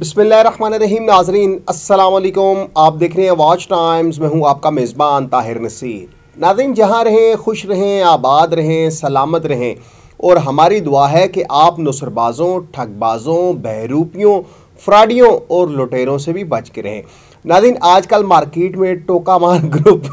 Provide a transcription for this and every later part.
बिसमीम नाजरीन असलकुम आप देख रहे हैं वॉच टाइम्स मैं हूं आपका मेज़बान ताहिर नसीर नाजरीन जहां रहें खुश रहें आबाद रहें सलामत रहें और हमारी दुआ है कि आप नुसरबाज़ों ठगबाज़ों बहरूपियों फ्राडियों और लुटेरों से भी बच के रहें नादिन आजकल मार्केट में टोका मार ग्रुप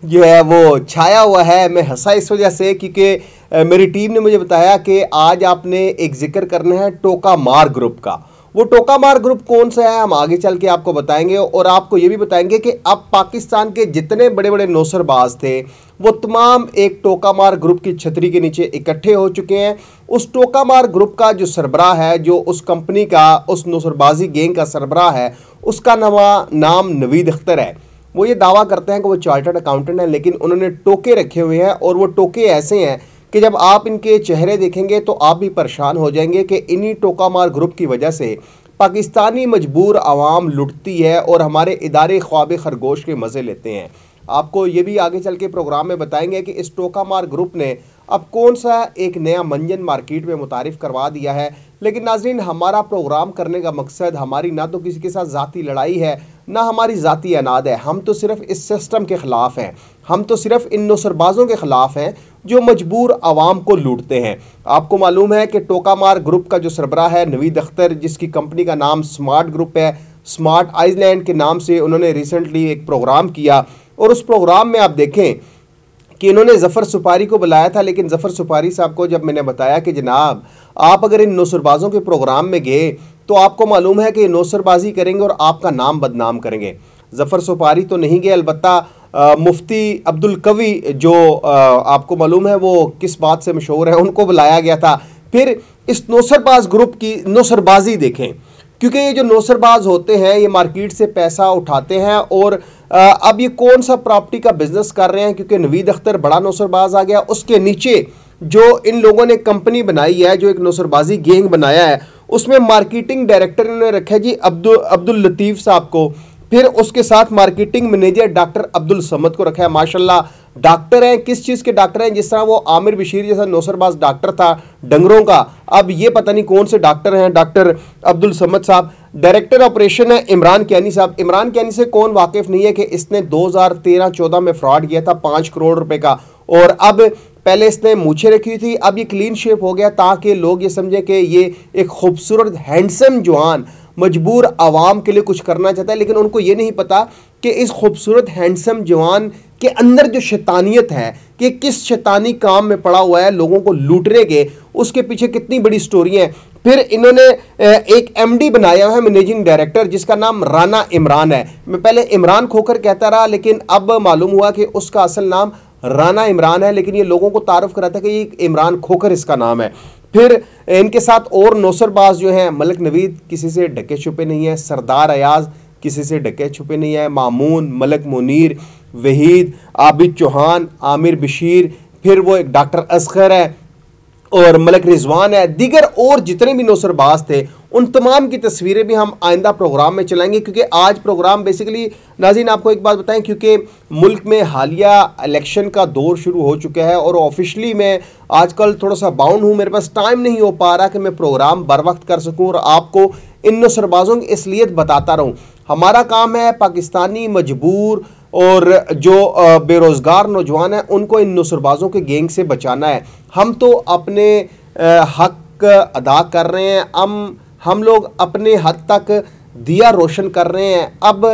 जो है वो छाया हुआ है मैं हंसा इस वजह से क्योंकि मेरी टीम ने मुझे बताया कि आज आपने एक जिक्र करना है टोका मार ग्रुप का वो टोकामार ग्रुप कौन सा है हम आगे चल के आपको बताएंगे और आपको ये भी बताएंगे कि अब पाकिस्तान के जितने बड़े बड़े नौसरबाज थे वो तमाम एक टोकामार ग्रुप की छतरी के नीचे इकट्ठे हो चुके हैं उस टोकामार ग्रुप का जो सरबराह है जो उस कंपनी का उस नौसरबाजी गेंग का सरबराह है उसका नवा नाम नवीद अख्तर है वो ये दावा करते हैं कि वो चार्टर्ड अकाउंटेंट हैं लेकिन उन्होंने टोके रखे हुए हैं और वो टोके ऐसे हैं कि जब आप इनके चेहरे देखेंगे तो आप भी परेशान हो जाएंगे कि इन्हीं टोकामार ग्रुप की वजह से पाकिस्तानी मजबूर आवाम लुटती है और हमारे इदारे ख्वाब खरगोश के मज़े लेते हैं आपको ये भी आगे चल के प्रोग्राम में बताएंगे कि इस टोकामार ग्रुप ने अब कौन सा एक नया मंजन मार्केट में मुतारफ़ करवा दिया है लेकिन नाजरीन हमारा प्रोग्राम करने का मकसद हमारी ना तो किसी के साथ ज़ाती लड़ाई है ना हमारी ज़ाती अनाद है हम तो सिर्फ इस सिस्टम के ख़िलाफ़ हैं हम तो सिर्फ इन नुसरबाज़ों के ख़िलाफ़ हैं जो मजबूर आवाम को लूटते हैं आपको मालूम है कि टोका मार ग्रुप का जो सरबरा है नवीद अख्तर जिसकी कंपनी का नाम स्मार्ट ग्रुप है स्मार्ट आइसलैंड के नाम से उन्होंने रिसेंटली एक प्रोग्राम किया और उस प्रोग्राम में आप देखें कि इन्होंने जफ़र सुपारी को बुलाया था लेकिन जफ़र सुपारी साहब को जब मैंने बताया कि जनाब आप अगर इन नौसरबाज़ों के प्रोग्राम में गए तो आपको मालूम है कि नौसरबाजी करेंगे और आपका नाम बदनाम करेंगे जफ़र सोपारी तो नहीं गए अलबत् मुफ्ती अब्दुल कवि जो आ, आपको मालूम है वो किस बात से मशहूर है उनको बुलाया गया था फिर इस नौसरबाज ग्रुप की नौसरबाजी देखें क्योंकि ये जो नौसरबाज होते हैं ये मार्केट से पैसा उठाते हैं और अब ये कौन सा प्रॉपर्टी का बिजनेस कर रहे हैं क्योंकि नवीद अख्तर बड़ा नौसरबाज आ गया उसके नीचे जो इन लोगों ने कंपनी बनाई है जो एक नौसरबाजी गेंग बनाया है उसमें मार्केटिंग डायरेक्टर इन्होंने रखा है जी अब्दुल अब्दुल लतीफ़ साहब को फिर उसके साथ marketing manager doctor Abdul Samad को रखा है माशाल्लाह डॉक्टर हैं किस चीज़ के डॉक्टर हैं जिस तरह वो आमिर बशीर जैसा नौसरबाज डॉक्टर था डंगरों का अब ये पता नहीं कौन से डॉक्टर हैं डॉक्टर अब्दुल समद साहब डायरेक्टर ऑपरेशन है इमरान कैनी साहब इमरान कैनी से कौन वाकिफ़ नहीं है कि इसने दो हज़ार में फ्रॉड किया था पाँच करोड़ रुपए का और अब पहले इसने मूछे रखी हुई थी अब ये क्लीन शेप हो गया ताकि लोग ये समझें कि ये एक खूबसूरत हैंडसम जवान मजबूर आवाम के लिए कुछ करना चाहता है लेकिन उनको ये नहीं पता कि इस खूबसूरत हैंडसम जवान के अंदर जो शैतानियत है कि किस शैतानी काम में पड़ा हुआ है लोगों को लूटने के उसके पीछे कितनी बड़ी स्टोरी है फिर इन्होंने एक एमडी बनाया है मैनेजिंग डायरेक्टर जिसका नाम राना इमरान है मैं पहले इमरान खोकर कहता रहा लेकिन अब मालूम हुआ कि उसका असल नाम राना इमरान है लेकिन ये लोगों को तारफ़ कराता है कि ये इमरान खोकर इसका नाम है फिर इनके साथ और नौसरबाज जो हैं मलक नवीद किसी से ढके छुपे नहीं है सरदार अयाज किसी से ढके छुपे नहीं है मामून मलिक मुनीर वहीद आबिद चौहान आमिर बशीर फिर वो एक डॉक्टर असगर है और मलिक रिजवान है दीगर और जितने भी नौसरबाज थे उन तमाम की तस्वीरें भी हम आइंदा प्रोग्राम में चलाएंगे क्योंकि आज प्रोग्राम बेसिकली नाजीन आपको एक बात बताएं क्योंकि मुल्क में हालिया इलेक्शन का दौर शुरू हो चुका है और ऑफिशली मैं आजकल थोड़ा सा बाउंड हूँ मेरे पास टाइम नहीं हो पा रहा कि मैं प्रोग्राम बर वक्त कर सकूँ और आपको इन नौसरबाजों की असलियत बताता रहूँ हमारा काम है पाकिस्तानी मजबूर और जो बेरोज़गार नौजवान हैं उनको इन नसरबाजों के गेंग से बचाना है हम तो अपने हक अदा कर रहे हैं हम हम लोग अपने हद तक दिया रोशन कर रहे हैं अब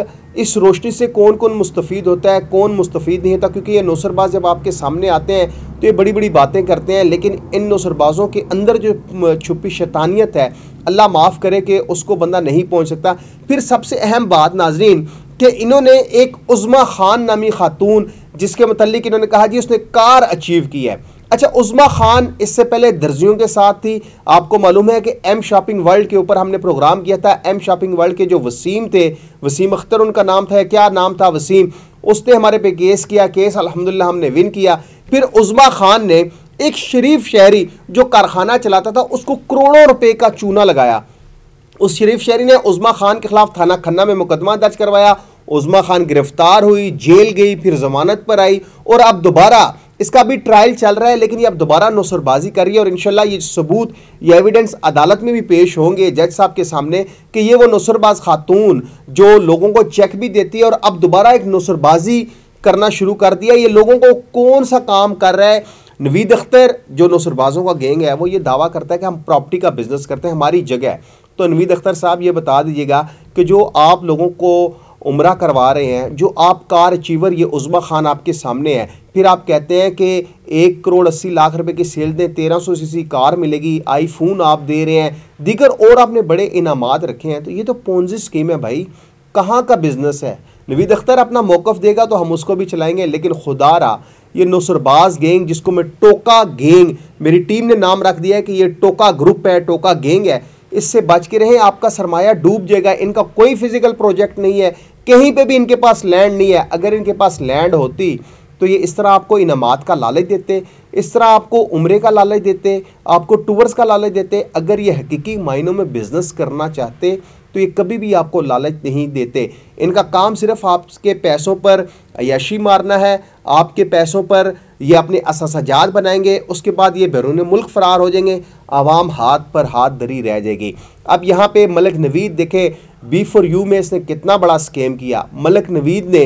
इस रोशनी से कौन कौन मुस्तफ़ होता है कौन मुस्तफ़ नहीं होता क्योंकि ये नौसरबाज जब आपके सामने आते हैं तो ये बड़ी बड़ी बातें करते हैं लेकिन इन नौसरबाजों के अंदर जो छुपी शैतानियत है अल्लाह माफ़ करे कि उसको बंदा नहीं पहुंच सकता फिर सबसे अहम बात नाजरीन कि इन्होंने एक उज़मा ख़ान नामी खातून जिसके मतलब इन्होंने कहा जी उसने कार अचीव की है अच्छा उज़मा ख़ान इससे पहले दर्जियों के साथ थी आपको मालूम है कि एम शॉपिंग वर्ल्ड के ऊपर हमने प्रोग्राम किया था एम शॉपिंग वर्ल्ड के जो वसीम थे वसीम अख्तर उनका नाम था क्या नाम था वसीम उसने हमारे पे केस किया केस अलहमदिल्ला हमने विन किया फिर उज़मा ख़ान ने एक शरीफ शहरी जो कारखाना चलाता था उसको करोड़ों रुपये का चूना लगाया उस शरीफ शहरी ने उज़मा खान के खिलाफ थाना खन्ना में मुकदमा दर्ज करवाया उज़मा खान गिरफ्तार हुई जेल गई फिर जमानत पर आई और अब दोबारा इसका भी ट्रायल चल रहा है लेकिन ये अब दोबारा नौसरबाजी कर रही है और इनशाला ये सबूत ये एविडेंस अदालत में भी पेश होंगे जज साहब के सामने कि ये वो नौसरबाज खातून जो लोगों को चेक भी देती है और अब दोबारा एक नौसरबाजी करना शुरू कर दिया ये लोगों को कौन सा काम कर रहा है नवीद अख्तर जो नौसरबाजों का गेंग है वो ये दावा करता है कि हम प्रॉपर्टी का बिजनेस करते हैं हमारी जगह तो अनवीद अख्तर साहब ये बता दीजिएगा कि जो आप लोगों को उम्र करवा रहे हैं जो आप कार अचीवर ये उज़मा खान आपके सामने है फिर आप कहते हैं कि एक करोड़ अस्सी लाख रुपए की सेल दें तेरह सौ सी कार मिलेगी आईफोन आप दे रहे हैं दीगर और आपने बड़े इनाम रखे हैं तो ये तो पोन्जी स्कीम है भाई कहाँ का बिज़नेस है नवीद अख्तर अपना मौक़ देगा तो हम उसको भी चलाएंगे लेकिन खुदा रहा ये नसरबाज गेंग जिसको मैं टोका गेंग मेरी टीम ने नाम रख दिया है कि ये टोका ग्रुप है टोका गेंग है इससे बच के रहें आपका सरमाया डूब जाएगा इनका कोई फिजिकल प्रोजेक्ट नहीं है कहीं पे भी इनके पास लैंड नहीं है अगर इनके पास लैंड होती तो ये इस तरह आपको इनामात का लालच देते इस तरह आपको उम्र का लालच देते आपको टूर्स का लालच देते अगर ये हकीकी मायनों में बिज़नेस करना चाहते तो ये कभी भी आपको लालच नहीं देते इनका काम सिर्फ आपके पैसों पर याशी मारना है आपके पैसों पर ये अपने असासाजात बनाएंगे उसके बाद ये बैरून मुल्क फरार हो जाएंगे आवाम हाथ पर हाथ धरी रह जाएगी अब यहाँ पे मलिक नवीद देखे बी फॉर यू में इसने कितना बड़ा स्कैम किया मलिक नवीद ने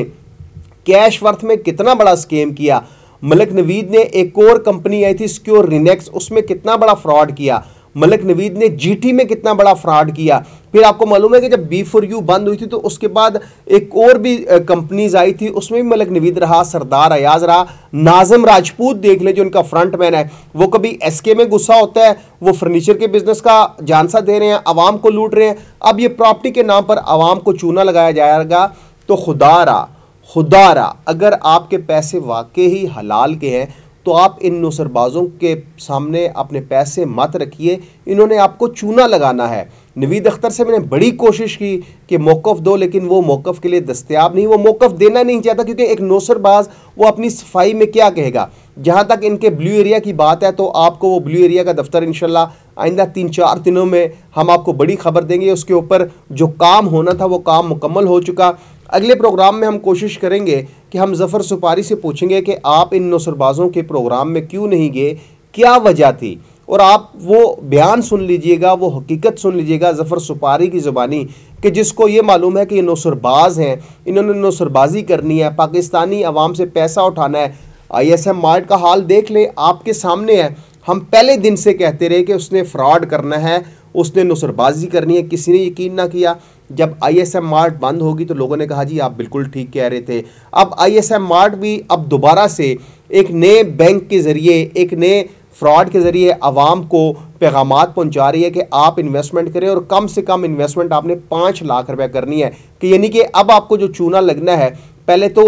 कैश वर्थ में कितना बड़ा स्कैम किया मलिक नवीद ने एक और कंपनी आई थी सिक्योर रिनेक्स उसमें कितना बड़ा फ्रॉड किया मलिक नवीद ने जीटी में कितना बड़ा फ्रॉड किया फिर आपको मालूम है कि जब बी फॉर यू बंद हुई थी तो उसके बाद एक और भी कंपनीज आई थी उसमें भी मलिक नवीद रहा सरदार अयाज रहा नाजम राजपूत देख ले जो उनका फ्रंट मैन है वो कभी एसके में गुस्सा होता है वो फर्नीचर के बिजनेस का जानसा दे रहे हैं आवाम को लूट रहे हैं अब ये प्रॉपर्टी के नाम पर आवाम को चूना लगाया जाएगा तो खुदारा खुदारा अगर आपके पैसे वाकई ही हलाल के हैं तो आप इन नौसरबाज़ों के सामने अपने पैसे मत रखिए इन्होंने आपको चूना लगाना है नवीद अख्तर से मैंने बड़ी कोशिश की कि मौक़ दो लेकिन वो मौक़ के लिए दस्तियाब नहीं वो मौक़ देना नहीं चाहता क्योंकि एक नौसरबाज वो अपनी सफाई में क्या कहेगा जहाँ तक इनके ब्लू एरिया की बात है तो आपको वो ब्लू एरिया का दफ्तर इनशाला आइंदा तीन चार दिनों में हम आपको बड़ी खबर देंगे उसके ऊपर जो काम होना था वो काम मुकम्मल हो चुका अगले प्रोग्राम में हम कोशिश करेंगे कि हम जफ़र सुपारी से पूछेंगे कि आप इन नौसरबाजों के प्रोग्राम में क्यों नहीं गए क्या वजह थी और आप वो बयान सुन लीजिएगा वो हकीकत सुन लीजिएगा जफ़र सुपारी की ज़ुबानी कि जिसको ये मालूम है कि ये नौसरबाज हैं इन्होंने नौसरबाजी करनी है पाकिस्तानी आवाम से पैसा उठाना है आई एस एम मार्ट का हाल देख लें आपके सामने है हम पहले दिन से कहते रहे कि उसने फ्रॉड करना है उसने नसरबाजी करनी है किसी ने यकीन ना किया जब आईएसएम मार्ट बंद होगी तो लोगों ने कहा जी आप बिल्कुल ठीक कह रहे थे अब आईएसएम मार्ट भी अब दोबारा से एक नए बैंक के ज़रिए एक नए फ्रॉड के ज़रिए आवाम को पैगाम पहुंचा रही है कि आप इन्वेस्टमेंट करें और कम से कम इन्वेस्टमेंट आपने पाँच लाख रुपये करनी है कि यानी कि अब आपको जो चूना लगना है पहले तो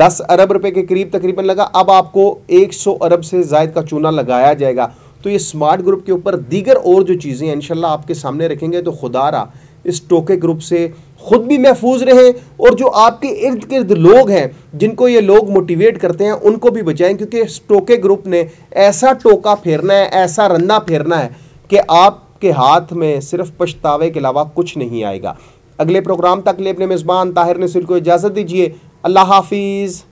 दस अरब रुपए के करीब तकरीबन लगा अब आपको एक सौ अरब से जायद का चूना लगाया जाएगा तो ये स्मार्ट ग्रुप के ऊपर दीगर और जो चीज़ें हैं इनशाला आपके सामने रखेंगे तो खुदा रहा इस टोके ग्रुप से ख़ुद भी महफूज रहें और जो आपके इर्द गिर्द लोग हैं जिनको ये लोग मोटिवेट करते हैं उनको भी बचाएं क्योंकि इस टोके ग्रुप ने ऐसा टोका फेरना है ऐसा रन्ना फेरना है कि आपके हाथ में सिर्फ पछतावे के अलावा कुछ नहीं आएगा अगले प्रोग्राम तक ले अपने मेज़बान ताहिर नसिल को इजाज़त दीजिए अल्लाह हाफिज़